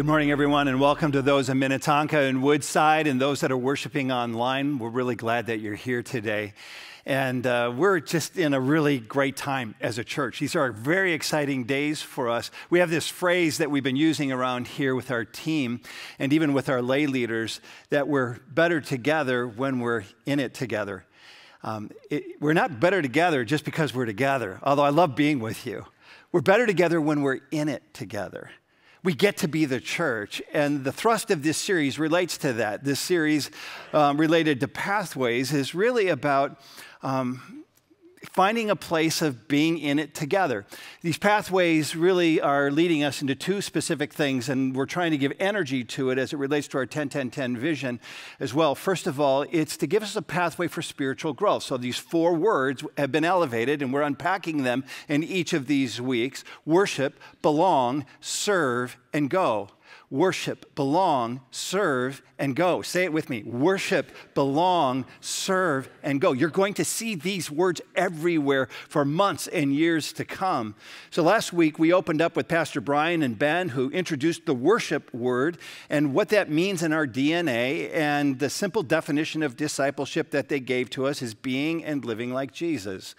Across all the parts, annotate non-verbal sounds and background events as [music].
Good morning, everyone, and welcome to those in Minnetonka and Woodside and those that are worshiping online. We're really glad that you're here today. And uh, we're just in a really great time as a church. These are very exciting days for us. We have this phrase that we've been using around here with our team and even with our lay leaders that we're better together when we're in it together. Um, it, we're not better together just because we're together, although I love being with you. We're better together when we're in it together we get to be the church. And the thrust of this series relates to that. This series um, related to pathways is really about um, finding a place of being in it together. These pathways really are leading us into two specific things, and we're trying to give energy to it as it relates to our 10 10 10 vision as well. First of all, it's to give us a pathway for spiritual growth. So these four words have been elevated, and we're unpacking them in each of these weeks worship, belong, serve, and go worship, belong, serve, and go. Say it with me worship, belong, serve, and go. You're going to see these words everywhere for months and years to come. So last week we opened up with Pastor Brian and Ben, who introduced the worship word and what that means in our DNA. And the simple definition of discipleship that they gave to us is being and living like Jesus.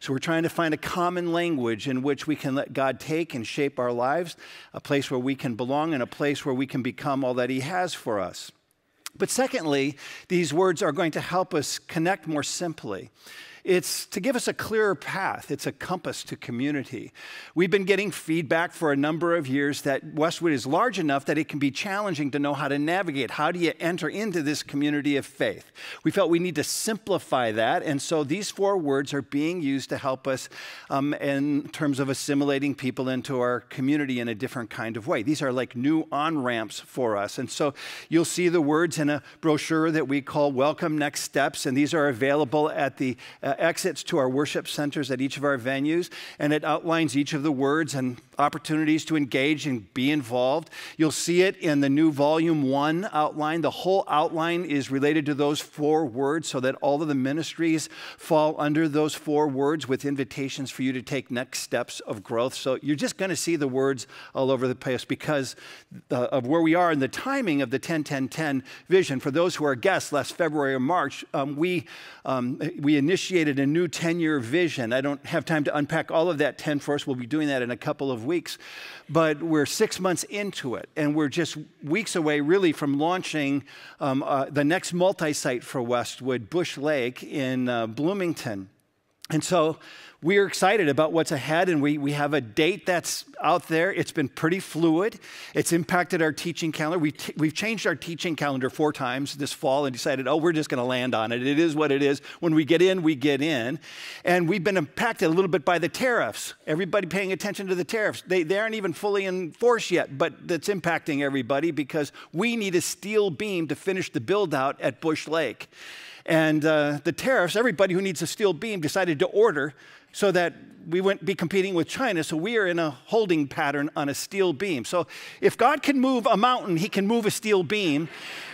So we're trying to find a common language in which we can let God take and shape our lives, a place where we can belong, and a place place where we can become all that He has for us. But secondly, these words are going to help us connect more simply. It's to give us a clearer path, it's a compass to community. We've been getting feedback for a number of years that Westwood is large enough that it can be challenging to know how to navigate. How do you enter into this community of faith? We felt we need to simplify that, and so these four words are being used to help us um, in terms of assimilating people into our community in a different kind of way. These are like new on ramps for us, and so you'll see the words in a brochure that we call Welcome Next Steps, and these are available at the uh, uh, exits to our worship centers at each of our venues, and it outlines each of the words and opportunities to engage and be involved. You'll see it in the new volume one outline. The whole outline is related to those four words so that all of the ministries fall under those four words with invitations for you to take next steps of growth. So you're just going to see the words all over the place because uh, of where we are and the timing of the 10 10 10 vision. For those who are guests last February or March, um, we, um, we initiated communicated a new 10 year vision. I don't have time to unpack all of that 10 for us. We'll be doing that in a couple of weeks. But we're six months into it, and we're just weeks away, really, from launching um, uh, the next multi site for Westwood, Bush Lake in uh, Bloomington. And so we're excited about what's ahead, and we, we have a date that's out there. It's been pretty fluid. It's impacted our teaching calendar. We've, t- we've changed our teaching calendar four times this fall and decided, oh, we're just going to land on it. It is what it is. When we get in, we get in. And we've been impacted a little bit by the tariffs. Everybody paying attention to the tariffs. They, they aren't even fully in force yet, but that's impacting everybody because we need a steel beam to finish the build out at Bush Lake. And uh, the tariffs, everybody who needs a steel beam decided to order so that we wouldn't be competing with China. So we are in a holding pattern on a steel beam. So if God can move a mountain, he can move a steel beam.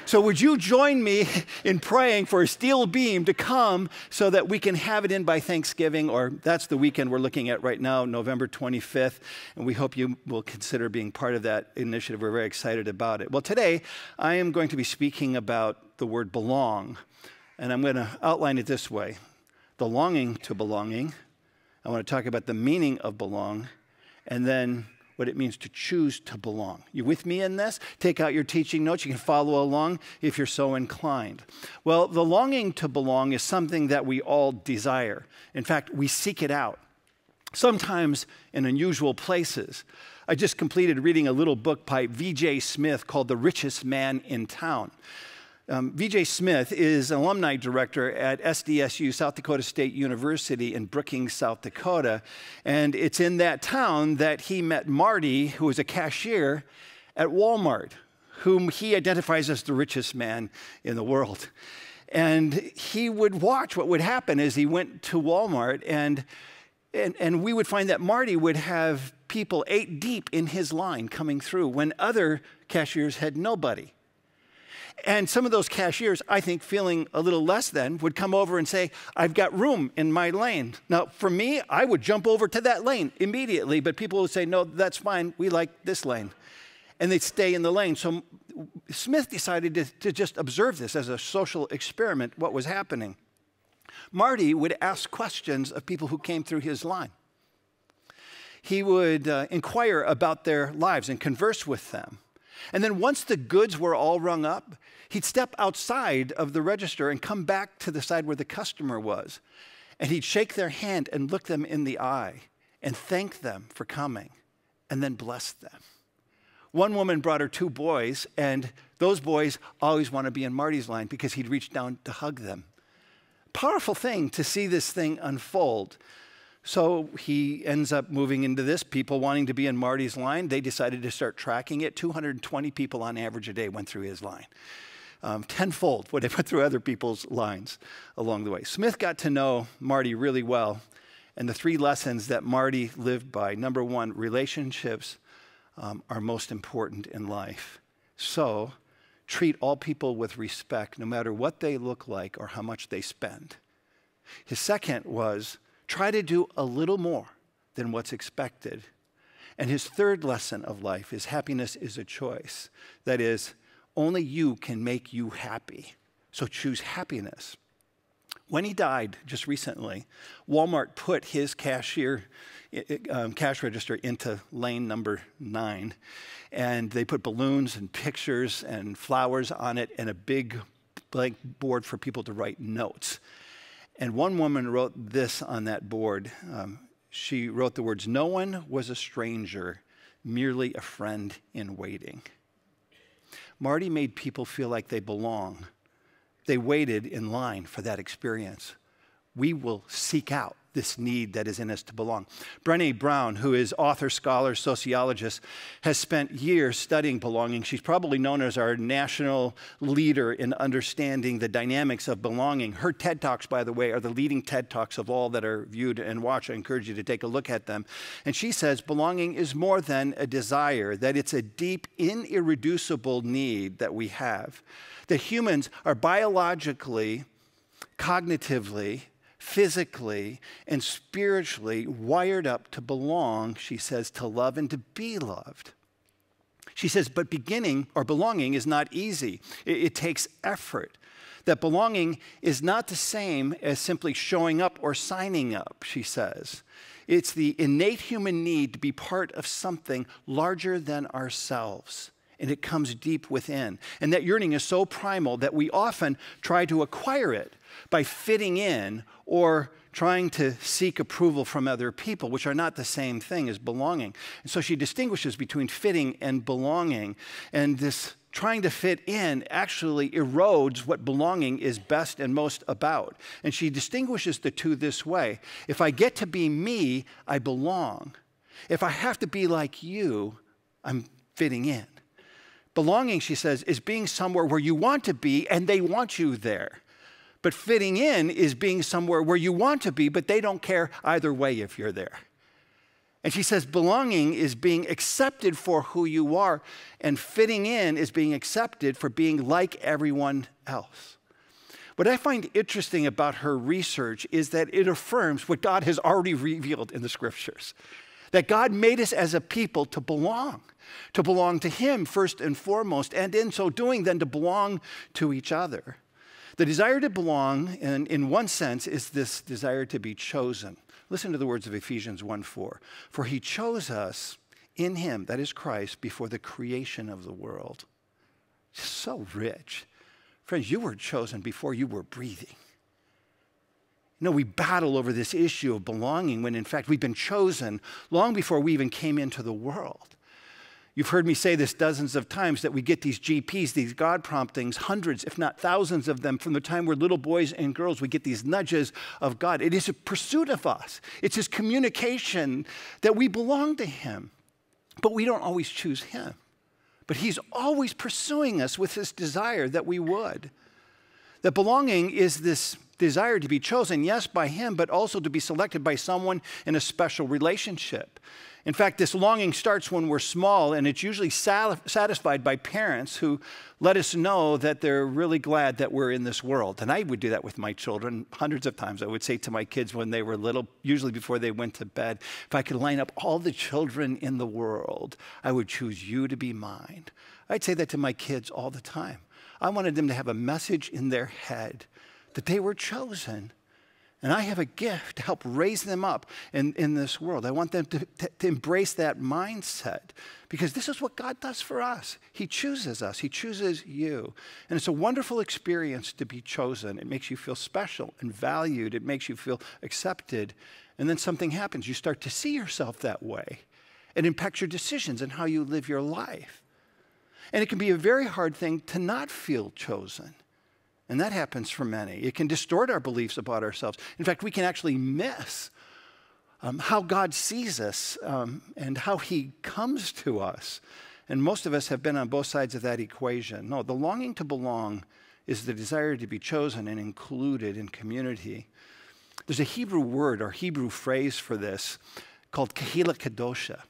So would you join me in praying for a steel beam to come so that we can have it in by Thanksgiving? Or that's the weekend we're looking at right now, November 25th. And we hope you will consider being part of that initiative. We're very excited about it. Well, today I am going to be speaking about the word belong. And I'm going to outline it this way the longing to belonging. I want to talk about the meaning of belong and then what it means to choose to belong. You with me in this? Take out your teaching notes. You can follow along if you're so inclined. Well, the longing to belong is something that we all desire. In fact, we seek it out, sometimes in unusual places. I just completed reading a little book by V.J. Smith called The Richest Man in Town. Um, Smith is alumni director at SDSU, South Dakota State University in Brookings, South Dakota. And it's in that town that he met Marty, who was a cashier at Walmart, whom he identifies as the richest man in the world. And he would watch what would happen as he went to Walmart, and, and, and we would find that Marty would have people eight deep in his line coming through when other cashiers had nobody. And some of those cashiers, I think, feeling a little less than, would come over and say, I've got room in my lane. Now, for me, I would jump over to that lane immediately, but people would say, No, that's fine. We like this lane. And they'd stay in the lane. So Smith decided to, to just observe this as a social experiment, what was happening. Marty would ask questions of people who came through his line. He would uh, inquire about their lives and converse with them. And then once the goods were all rung up, he'd step outside of the register and come back to the side where the customer was. And he'd shake their hand and look them in the eye and thank them for coming and then bless them. One woman brought her two boys, and those boys always want to be in Marty's line because he'd reach down to hug them. Powerful thing to see this thing unfold. So he ends up moving into this. People wanting to be in Marty's line, they decided to start tracking it. 220 people on average a day went through his line. Um, tenfold what they [laughs] went through other people's lines along the way. Smith got to know Marty really well, and the three lessons that Marty lived by number one, relationships um, are most important in life. So treat all people with respect, no matter what they look like or how much they spend. His second was Try to do a little more than what's expected. And his third lesson of life is happiness is a choice. That is, only you can make you happy. So choose happiness. When he died just recently, Walmart put his cashier um, cash register into lane number nine, and they put balloons and pictures and flowers on it and a big blank board for people to write notes. And one woman wrote this on that board. Um, she wrote the words No one was a stranger, merely a friend in waiting. Marty made people feel like they belong. They waited in line for that experience. We will seek out this need that is in us to belong. Brene Brown, who is author, scholar, sociologist, has spent years studying belonging. She's probably known as our national leader in understanding the dynamics of belonging. Her TED Talks, by the way, are the leading TED Talks of all that are viewed and watched. I encourage you to take a look at them. And she says belonging is more than a desire, that it's a deep, irreducible need that we have. That humans are biologically, cognitively, physically and spiritually wired up to belong, she says, to love and to be loved. She says, but beginning or belonging is not easy, it, it takes effort that belonging is not the same as simply showing up or signing up, she says. It's the innate human need to be part of something larger than ourselves and it comes deep within. And that yearning is so primal that we often try to acquire it by fitting in or trying to seek approval from other people, which are not the same thing as belonging. And so she distinguishes between fitting and belonging. And this trying to fit in actually erodes what belonging is best and most about. And she distinguishes the two this way if I get to be me, I belong. If I have to be like you, I'm fitting in. Belonging, she says, is being somewhere where you want to be and they want you there. But fitting in is being somewhere where you want to be, but they don't care either way if you're there. And she says, belonging is being accepted for who you are, and fitting in is being accepted for being like everyone else. What I find interesting about her research is that it affirms what God has already revealed in the scriptures that God made us as a people to belong to belong to Him first and foremost, and in so doing, then to belong to each other. The desire to belong, in, in one sense, is this desire to be chosen. Listen to the words of Ephesians 1 4. For He chose us in Him, that is Christ, before the creation of the world. So rich. Friends, you were chosen before you were breathing. You know, we battle over this issue of belonging when in fact we've been chosen long before we even came into the world. You've heard me say this dozens of times that we get these GPs, these God promptings, hundreds, if not thousands of them, from the time we're little boys and girls. We get these nudges of God. It is a pursuit of us, it's His communication that we belong to Him. But we don't always choose Him. But He's always pursuing us with His desire that we would. That belonging is this desire to be chosen, yes, by Him, but also to be selected by someone in a special relationship. In fact, this longing starts when we're small, and it's usually satisfied by parents who let us know that they're really glad that we're in this world. And I would do that with my children hundreds of times. I would say to my kids when they were little, usually before they went to bed, if I could line up all the children in the world, I would choose you to be mine. I'd say that to my kids all the time. I wanted them to have a message in their head that they were chosen and I have a gift to help raise them up in, in this world. I want them to, to, to, embrace that mindset because this is what God does for us. He chooses us, He chooses you. And it's a wonderful experience to be chosen. It makes you feel special and valued, it makes you feel accepted. And then something happens. You start to see yourself that way. It impacts your decisions and how you live your life. And it can be a very hard thing to not feel chosen. And that happens for many. It can distort our beliefs about ourselves. In fact, we can actually miss um, how God sees us um, and how He comes to us. And most of us have been on both sides of that equation. No, the longing to belong is the desire to be chosen and included in community. There's a Hebrew word or Hebrew phrase for this called kahila kadosha.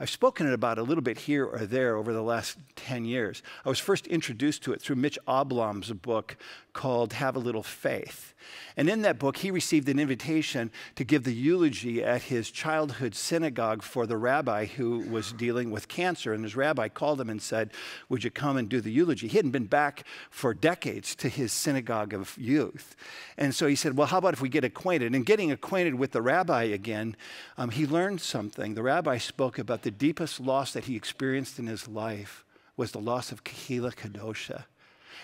I've spoken about it a little bit here or there over the last 10 years. I was first introduced to it through Mitch Oblom's book called Have a Little Faith. And in that book, he received an invitation to give the eulogy at his childhood synagogue for the rabbi who was dealing with cancer. And his rabbi called him and said, Would you come and do the eulogy? He hadn't been back for decades to his synagogue of youth. And so he said, Well, how about if we get acquainted? And getting acquainted with the rabbi again, um, he learned something. The rabbi spoke about the deepest loss that he experienced in his life was the loss of Kahila Kadosha.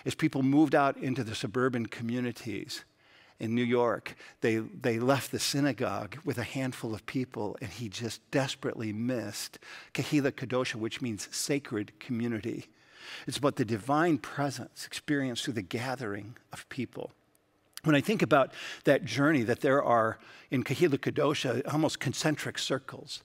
As people moved out into the suburban communities in New York, they, they left the synagogue with a handful of people, and he just desperately missed Kahila Kadosha, which means sacred community. It's about the divine presence experienced through the gathering of people. When I think about that journey, that there are in Kahila Kadosha almost concentric circles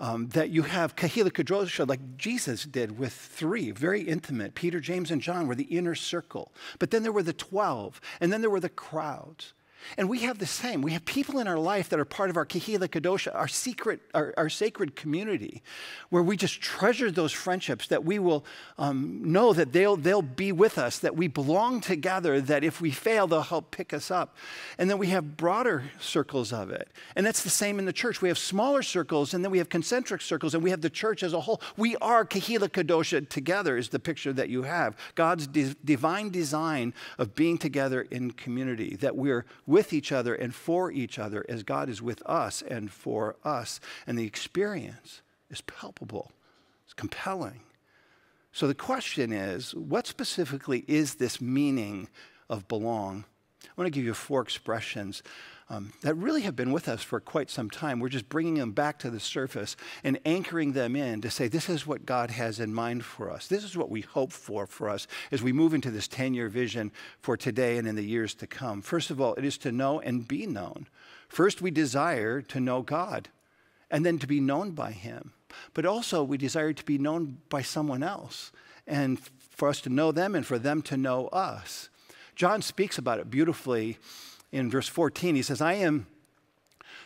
um, that you have kahila kadrosha, like Jesus did with three, very intimate. Peter, James, and John were the inner circle. But then there were the 12, and then there were the crowds. And we have the same. We have people in our life that are part of our Kihila Kadosha, our secret, our, our sacred community, where we just treasure those friendships that we will um, know that they'll, they'll be with us, that we belong together, that if we fail, they'll help pick us up. And then we have broader circles of it. And that's the same in the church. We have smaller circles, and then we have concentric circles, and we have the church as a whole. We are Kihila Kadosha together, is the picture that you have. God's divine design of being together in community, that we're with each other and for each other as God is with us and for us. And the experience is palpable, it's compelling. So the question is what specifically is this meaning of belong? I want to give you four expressions um, that really have been with us for quite some time. We're just bringing them back to the surface and anchoring them in to say, this is what God has in mind for us. This is what we hope for for us as we move into this 10 year vision for today and in the years to come. First of all, it is to know and be known. First, we desire to know God and then to be known by Him. But also, we desire to be known by someone else and for us to know them and for them to know us. John speaks about it beautifully in verse 14. He says, I am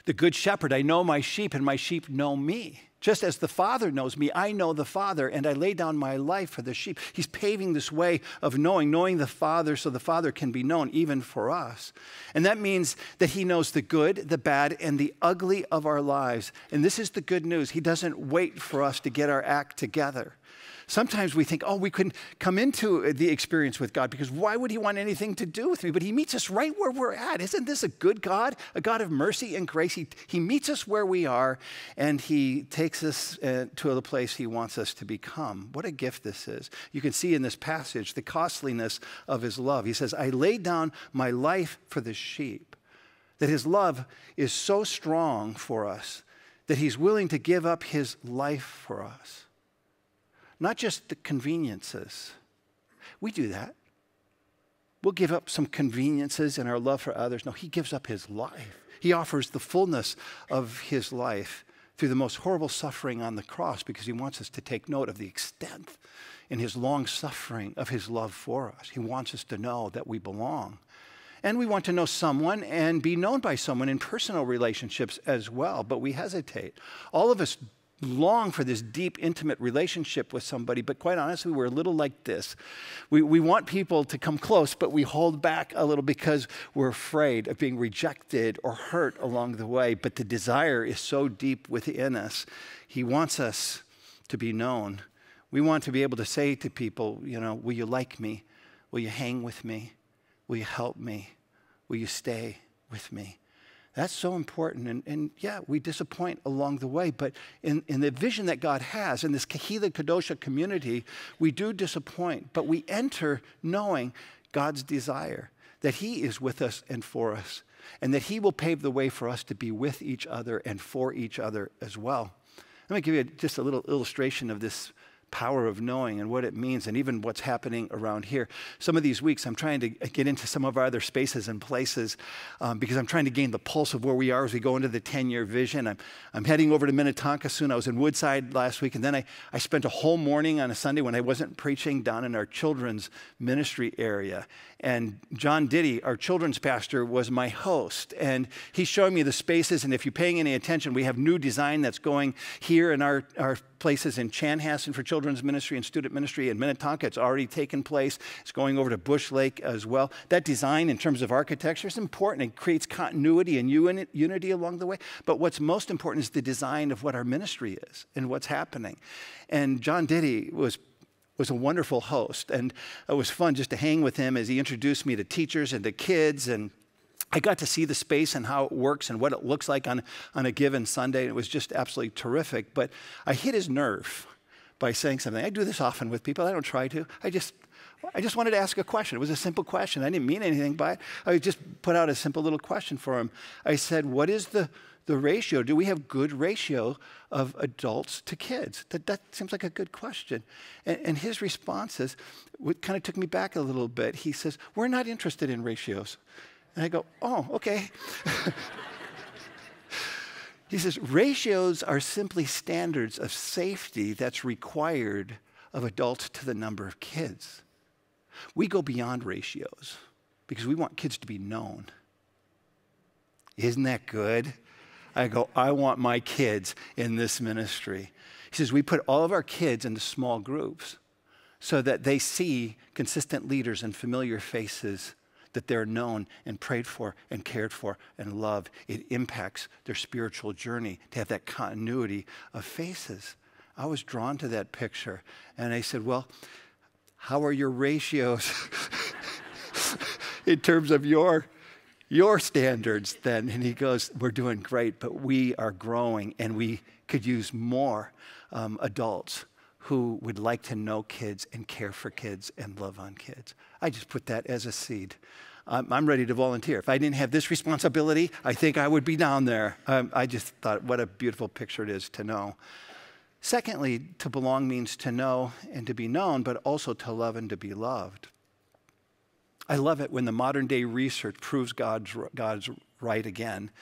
the good shepherd. I know my sheep, and my sheep know me. Just as the Father knows me, I know the Father, and I lay down my life for the sheep. He's paving this way of knowing, knowing the Father so the Father can be known, even for us. And that means that He knows the good, the bad, and the ugly of our lives. And this is the good news. He doesn't wait for us to get our act together sometimes we think, oh, we couldn't come into the experience with God because why would He want anything to do with me? But He meets us right where we're at. Isn't this a good God, a God of mercy and grace? He, he meets us where we are and He takes us uh, to the place He wants us to become. What a gift this is. You can see in this passage the costliness of His love. He says, I laid down my life for the sheep. That His love is so strong for us that He's willing to give up His life for us not just the conveniences. We do that. We'll give up some conveniences in our love for others. No, he gives up his life. He offers the fullness of his life through the most horrible suffering on the cross because he wants us to take note of the extent in his long suffering of his love for us. He wants us to know that we belong. And we want to know someone and be known by someone in personal relationships as well, but we hesitate. All of us long for this deep, intimate relationship with somebody, but quite honestly, we're a little like this. We, we want people to come close, but we hold back a little because we're afraid of being rejected or hurt along the way. But the desire is so deep within us. He wants us to be known. We want to be able to say to people, you know, will you like me? Will you hang with me? Will you help me? Will you stay with me? That's so important. And, and yeah, we disappoint along the way, but in, in the vision that God has, in this Kahila Kadosha community, we do disappoint, but we enter knowing God's desire that He is with us and for us, and that He will pave the way for us to be with each other and for each other as well. Let me give you just a little illustration of this power of knowing and what it means, and even what's happening around here. Some of these weeks, I'm trying to get into some of our other spaces and places um, because I'm trying to gain the pulse of where we are as we go into the 10 year vision. I'm, I'm heading over to Minnetonka soon. I was in Woodside last week, and then I, I spent a whole morning on a Sunday when I wasn't preaching down in our children's ministry area. And John Diddy, our children's pastor, was my host. And he's showing me the spaces. And if you're paying any attention, we have new design that's going here in our, our places in Chanhassen for children children's ministry and student ministry in Minnetonka. It's already taken place. It's going over to Bush Lake as well. That design, in terms of architecture, is important. It creates continuity and unity along the way. But what's most important is the design of what our ministry is and what's happening. And John Diddy was was a wonderful host, and it was fun just to hang with him as he introduced me to teachers and to kids and I got to see the space and how it works and what it looks like on, on a given Sunday. It was just absolutely terrific. But I hit his nerve by saying something. I do this often with people. I don't try to. I just I just wanted to ask a question. It was a simple question. I didn't mean anything by it. I just put out a simple little question for him. I said, What is the, the ratio? Do we have good ratio of adults to kids? That, that seems like a good question. And, and his responses what kind of took me back a little bit. He says, We're not interested in ratios. And I go, Oh, okay. [laughs] He says ratios are simply standards of safety that's required of adults to the number of kids. We go beyond ratios because we want kids to be known. Isn't that good? I go, I want my kids in this ministry. He says, We put all of our kids into small groups so that they see consistent leaders and familiar faces that they're known and prayed for and cared for and loved. It impacts their spiritual journey to have that continuity of faces. I was drawn to that picture. And I said, Well, how are your ratios [laughs] in terms of your your standards then? And he goes, We're doing great, but we are growing and we could use more um, adults who would like to know kids and care for kids and love on kids. I just put that as a seed. I'm ready to volunteer. If I didn't have this responsibility, I think I would be down there. Um, I just thought what a beautiful picture it is to know. Secondly, to belong means to know and to be known, but also to love and to be loved. I love it when the modern day research proves God's, God's right again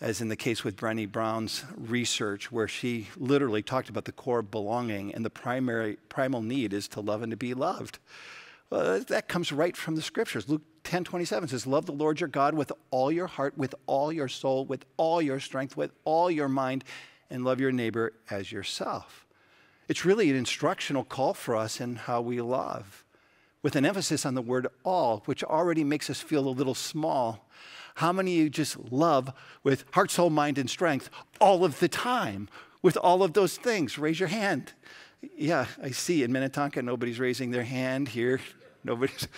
as in the case with Brenny Brown's research, where she literally talked about the core of belonging and the primary primal need is to love and to be loved. Well, that comes right from the scriptures. Luke 10 27 says, Love the Lord your God with all your heart, with all your soul, with all your strength, with all your mind, and love your neighbor as yourself. It's really an instructional call for us in how we love, with an emphasis on the word all, which already makes us feel a little small. How many of you just love with heart, soul, mind, and strength all of the time with all of those things? Raise your hand. Yeah, I see in Minnetonka, nobody's raising their hand here. Nobody's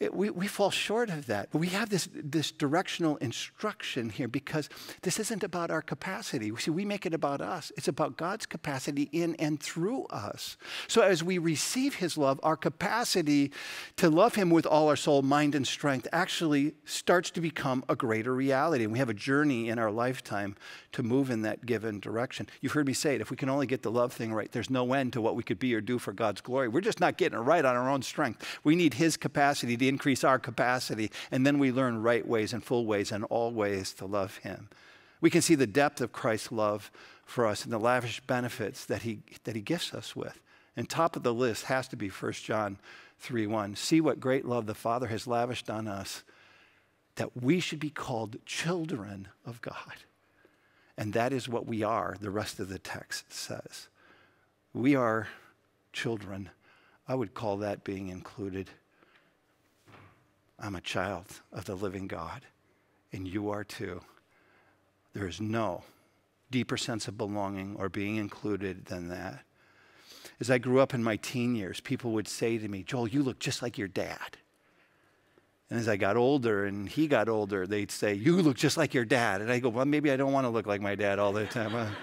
it, we, we fall short of that. But we have this, this directional instruction here because this isn't about our capacity. See, we make it about us, it's about God's capacity in and through us. So as we receive His love, our capacity to love Him with all our soul, mind, and strength actually starts to become a greater reality. And we have a journey in our lifetime to move in that given direction. You've heard me say it if we can only get the love thing right, there's no end to what we could be or do for God's glory. We're just not getting it right on our own strength. We need His capacity to increase our capacity, and then we learn right ways and full ways and all ways to love Him. We can see the depth of Christ's love for us and the lavish benefits that He, that he gifts us with. And top of the list has to be 1 John 3 1. See what great love the Father has lavished on us that we should be called children of God. And that is what we are, the rest of the text says. We are children. I would call that being included. I'm a child of the living God, and you are too. There is no deeper sense of belonging or being included than that. As I grew up in my teen years, people would say to me, Joel, you look just like your dad. And as I got older and he got older, they'd say, You look just like your dad. And I go, Well, maybe I don't want to look like my dad all the time.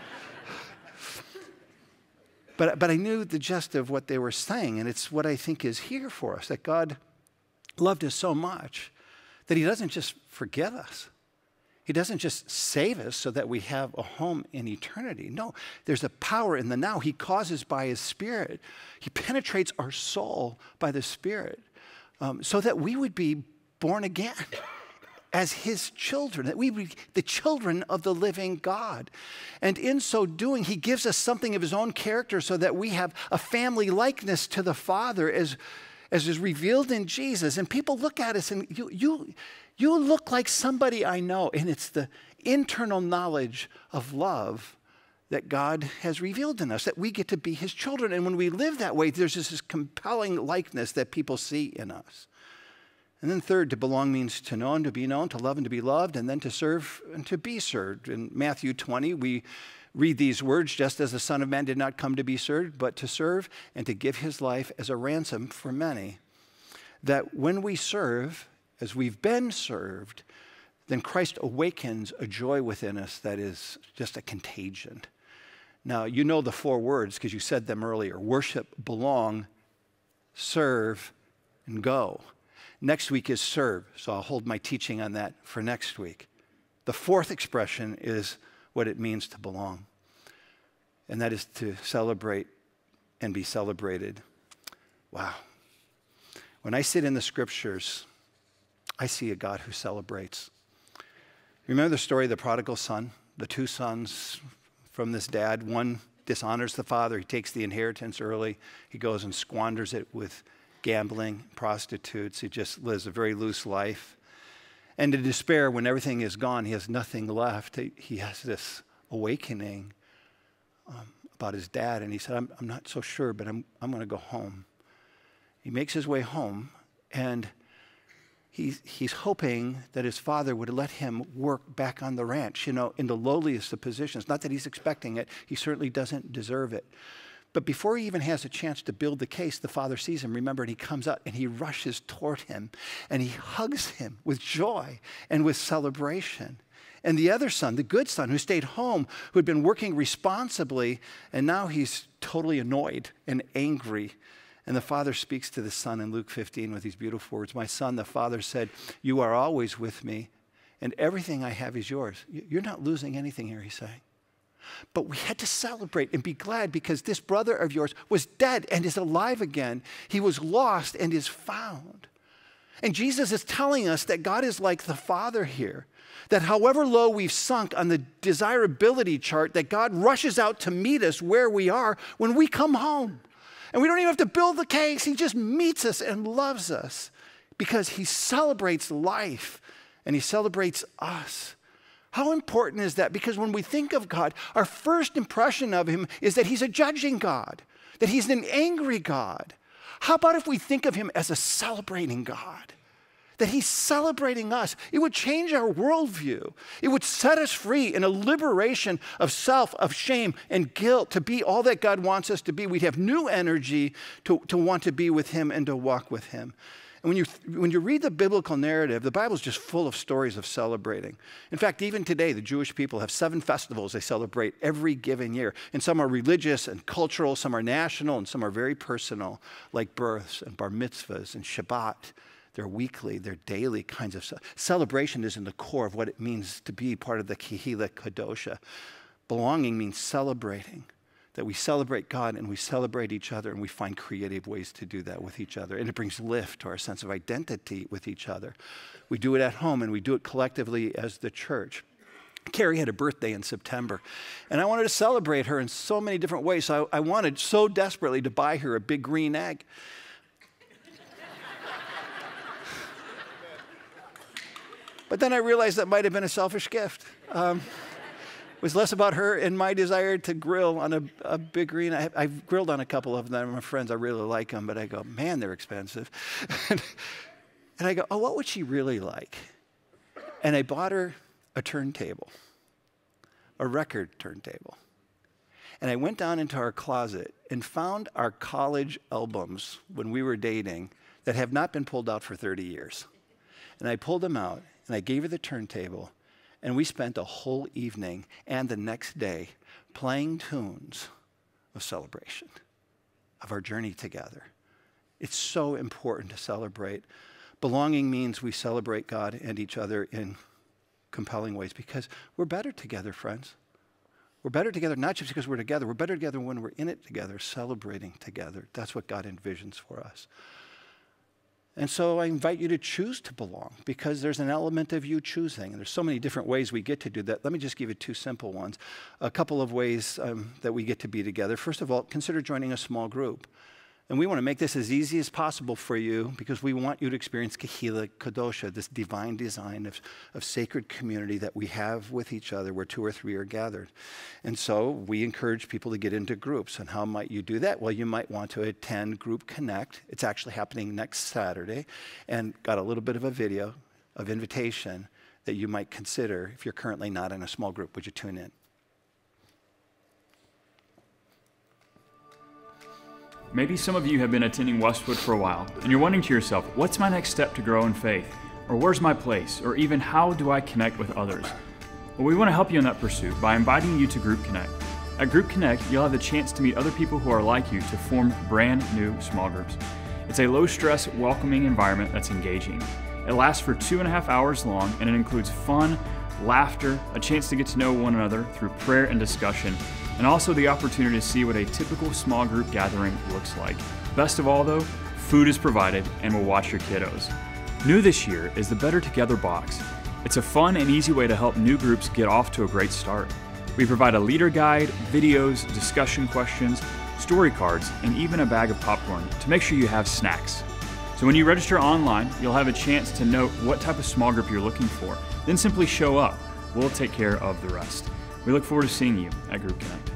[laughs] but, but I knew the gist of what they were saying. And it's what I think is here for us that God loved us so much that he doesn't just forgive us. He doesn't just save us so that we have a home in eternity. No, there's a power in the now. He causes by his spirit. He penetrates our soul by the spirit um, so that we would be born again [laughs] as his children, that we be the children of the living God. And in so doing, he gives us something of his own character so that we have a family likeness to the Father as as is revealed in Jesus. And people look at us and you, you, you look like somebody I know. And it's the internal knowledge of love that God has revealed in us, that we get to be his children. And when we live that way, there's this compelling likeness that people see in us. And then, third, to belong means to know and to be known, to love and to be loved, and then to serve and to be served. In Matthew 20, we read these words just as the Son of Man did not come to be served, but to serve and to give his life as a ransom for many. That when we serve, as we've been served, then Christ awakens a joy within us that is just a contagion. Now, you know the four words because you said them earlier worship, belong, serve, and go. Next week is serve, so I'll hold my teaching on that for next week. The fourth expression is what it means to belong, and that is to celebrate and be celebrated. Wow. When I sit in the scriptures, I see a God who celebrates. Remember the story of the prodigal son, the two sons from this dad? One dishonors the father, he takes the inheritance early, he goes and squanders it with gambling, prostitutes, he just lives a very loose life and to despair when everything is gone, he has nothing left. He has this awakening um, about his dad, and he said, I'm, I'm not so sure, but I'm, I'm going to go home. He makes his way home, and he's, he's hoping that his father would let him work back on the ranch, you know, in the lowliest of positions. Not that he's expecting it, he certainly doesn't deserve it. But before he even has a chance to build the case, the father sees him, remember, and he comes up and he rushes toward him and he hugs him with joy and with celebration. And the other son, the good son, who stayed home, who had been working responsibly, and now he's totally annoyed and angry. And the father speaks to the son in Luke 15 with these beautiful words My son, the father said, You are always with me, and everything I have is yours. You're not losing anything here, he's saying. But we had to celebrate and be glad because this brother of yours was dead and is alive again. He was lost and is found. And Jesus is telling us that God is like the Father here, that however low we've sunk on the desirability chart, that God rushes out to meet us where we are when we come home. And we don't even have to build the case, He just meets us and loves us because He celebrates life and He celebrates us. How important is that? Because when we think of God, our first impression of Him is that He's a judging God, that He's an angry God. How about if we think of Him as a celebrating God? That he's celebrating us. It would change our worldview. It would set us free in a liberation of self, of shame, and guilt to be all that God wants us to be. We'd have new energy to, to want to be with him and to walk with him. And when you, when you read the biblical narrative, the Bible is just full of stories of celebrating. In fact, even today, the Jewish people have seven festivals they celebrate every given year. And some are religious and cultural, some are national, and some are very personal, like births and bar mitzvahs and Shabbat. They're weekly, they're daily kinds of ce celebration is in the core of what it means to be part of the Kehillah Kadosha. Belonging means celebrating that we celebrate God and we celebrate each other and we find creative ways to do that with each other. And it brings lift to our sense of identity with each other. We do it at home and we do it collectively as the church. Carrie had a birthday in September, and I wanted to celebrate her in so many different ways. So I, I wanted so desperately to buy her a big green egg. [laughs] but then I realized that might have been a selfish gift. Um, was less about her and my desire to grill on a, a big green. I, I've grilled on a couple of them. My friends, I really like them, but I go, man, they're expensive. [laughs] and I go, oh, what would she really like? And I bought her a turntable, a record turntable. And I went down into our closet and found our college albums when we were dating that have not been pulled out for 30 years. And I pulled them out and I gave her the turntable and we spent a whole evening and the next day playing tunes of celebration, of our journey together. It's so important to celebrate. Belonging means we celebrate God and each other in compelling ways because we're better together, friends. We're better together, not just because we're together, we're better together when we're in it together, celebrating together. That's what God envisions for us. And so I invite you to choose to belong because there's an element of you choosing. And there's so many different ways we get to do that. Let me just give you two simple ones. A couple of ways um, that we get to be together. First of all, consider joining a small group. And we want to make this as easy as possible for you because we want you to experience Kehila Kadosha, this divine design of, of sacred community that we have with each other where two or three are gathered. And so we encourage people to get into groups. And how might you do that? Well, you might want to attend Group Connect. It's actually happening next Saturday and got a little bit of a video of invitation that you might consider if you're currently not in a small group. Would you tune in? Maybe some of you have been attending Westwood for a while and you're wondering to yourself, what's my next step to grow in faith? Or where's my place? Or even how do I connect with others? Well, we want to help you in that pursuit by inviting you to Group Connect. At Group Connect, you'll have the chance to meet other people who are like you to form brand new small groups. It's a low stress, welcoming environment that's engaging. It lasts for two and a half hours long and it includes fun, laughter, a chance to get to know one another through prayer and discussion, and also the opportunity to see what a typical small group gathering looks like. Best of all, though, food is provided and we'll watch your kiddos. New this year is the Better Together box. It's a fun and easy way to help new groups get off to a great start. We provide a leader guide, videos, discussion questions, story cards, and even a bag of popcorn to make sure you have snacks. So when you register online, you'll have a chance to note what type of small group you're looking for. Then simply show up. We'll take care of the rest. We look forward to seeing you at Group Connect.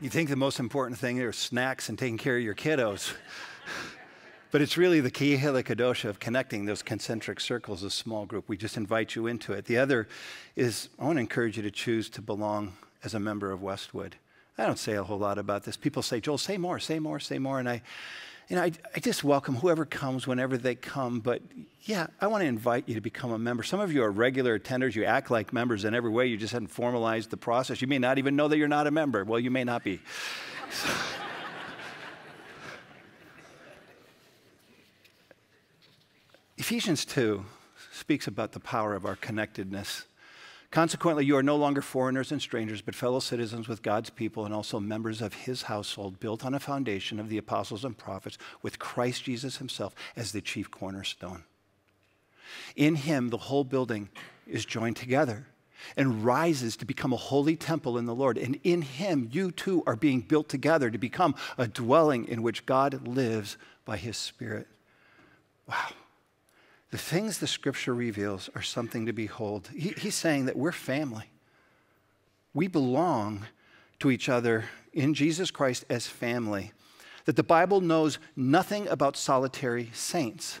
You think the most important thing are snacks and taking care of your kiddos. [laughs] but it's really the Kihila Kadosha of connecting those concentric circles, a small group. We just invite you into it. The other is I want to encourage you to choose to belong as a member of Westwood. I don't say a whole lot about this. People say, Joel, say more, say more, say more. And I, and I, I just welcome whoever comes whenever they come, but yeah, I want to invite you to become a member. Some of you are regular attenders. You act like members in every way. You just hadn't formalized the process. You may not even know that you're not a member. Well, you may not be. [laughs] Ephesians 2 speaks about the power of our connectedness Consequently, you are no longer foreigners and strangers, but fellow citizens with God's people and also members of his household, built on a foundation of the apostles and prophets, with Christ Jesus himself as the chief cornerstone. In him, the whole building is joined together and rises to become a holy temple in the Lord. And in him, you too are being built together to become a dwelling in which God lives by his Spirit. Wow. The things the scripture reveals are something to behold. He, he's saying that we're family. We belong to each other in Jesus Christ as family. That the Bible knows nothing about solitary saints.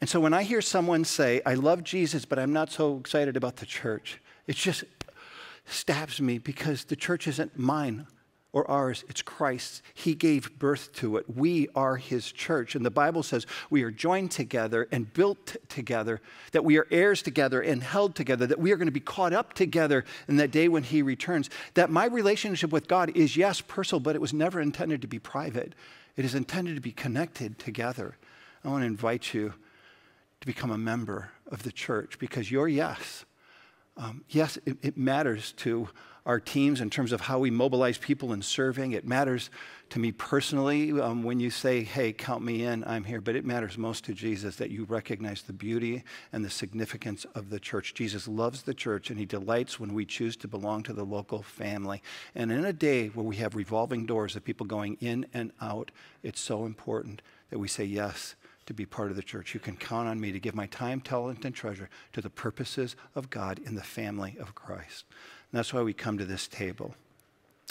And so when I hear someone say, I love Jesus, but I'm not so excited about the church, it just stabs me because the church isn't mine or ours, it's Christ's. He gave birth to it. We are his church. And the Bible says we are joined together and built together, that we are heirs together and held together, that we are going to be caught up together in that day when he returns. That my relationship with God is, yes, personal, but it was never intended to be private. It is intended to be connected together. I want to invite you to become a member of the church because your yes, um, yes, it, it matters to our teams in terms of how we mobilize people in serving. It matters to me personally um, when you say, hey, count me in, I'm here. But it matters most to Jesus that you recognize the beauty and the significance of the church. Jesus loves the church and he delights when we choose to belong to the local family. And in a day where we have revolving doors of people going in and out, it's so important that we say yes to be part of the church. You can count on me to give my time, talent, and treasure to the purposes of God in the family of Christ. And that's why we come to this table.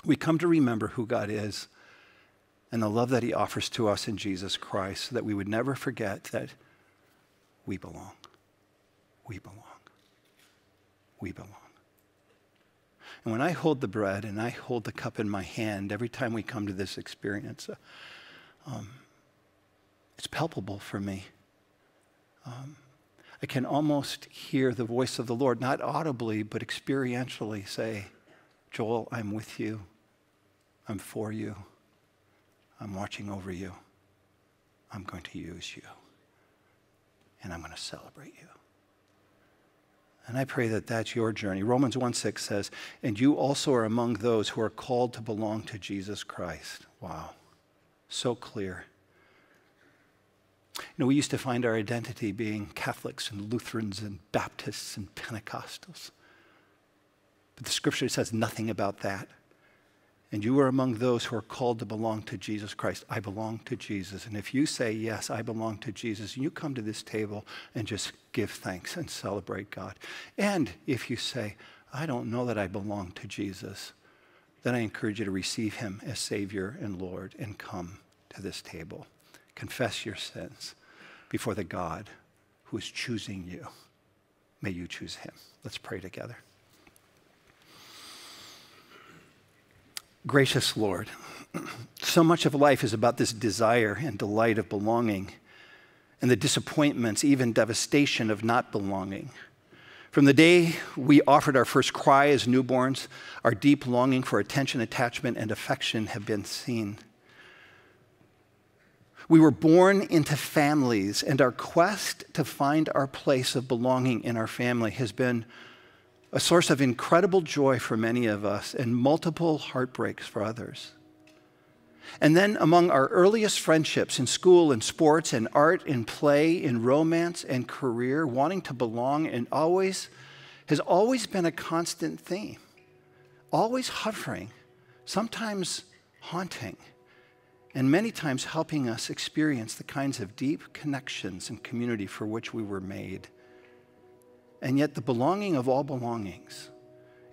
We come to remember who God is and the love that He offers to us in Jesus Christ, so that we would never forget that we belong. We belong. We belong. And when I hold the bread and I hold the cup in my hand every time we come to this experience, um, it's palpable for me. Um, I can almost hear the voice of the Lord, not audibly, but experientially say, Joel, I'm with you. I'm for you. I'm watching over you. I'm going to use you. And I'm going to celebrate you. And I pray that that's your journey. Romans 1 6 says, And you also are among those who are called to belong to Jesus Christ. Wow. So clear. You know, we used to find our identity being Catholics and Lutherans and Baptists and Pentecostals. But the scripture says nothing about that. And you are among those who are called to belong to Jesus Christ. I belong to Jesus. And if you say, Yes, I belong to Jesus, you come to this table and just give thanks and celebrate God. And if you say, I don't know that I belong to Jesus, then I encourage you to receive him as Savior and Lord and come to this table confess your sins before the God who is choosing you. May you choose him. Let's pray together. Gracious Lord, [clears throat] so much of life is about this desire and delight of belonging and the disappointments, even devastation of not belonging. From the day we offered our first cry as newborns, our deep longing for attention, attachment, and affection have been seen. We were born into families, and our quest to find our place of belonging in our family has been a source of incredible joy for many of us and multiple heartbreaks for others. And then among our earliest friendships in school and sports and art and play in romance and career, wanting to belong and always has always been a constant theme, always hovering, sometimes haunting and many times helping us experience the kinds of deep connections and community for which we were made. And yet, the belonging of all belongings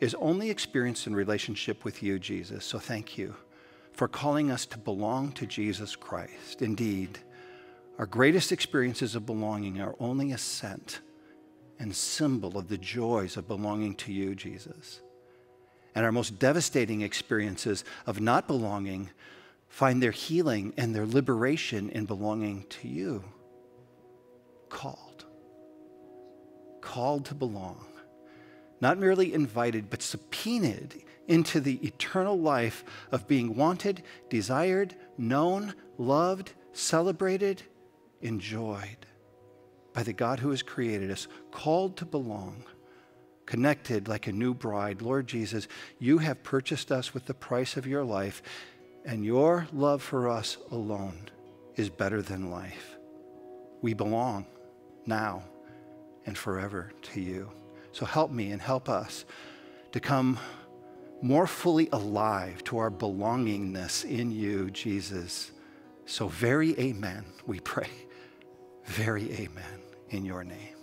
is only experienced in relationship with you, Jesus. So, thank you for calling us to belong to Jesus Christ. Indeed, our greatest experiences of belonging are only a scent and symbol of the joys of belonging to you, Jesus. And our most devastating experiences of not belonging find their healing and their liberation in belonging to you. Called. Called to belong. Not merely invited, but subpoenaed into the eternal life of being wanted, desired, known, loved, celebrated, enjoyed by the God who has created us, called to belong, connected like a new bride. Lord Jesus, you have purchased us with the price of your life and your love for us alone is better than life. We belong now and forever to you. So help me and help us to come more fully alive to our belongingness in you, Jesus. So, very amen, we pray. Very amen in your name.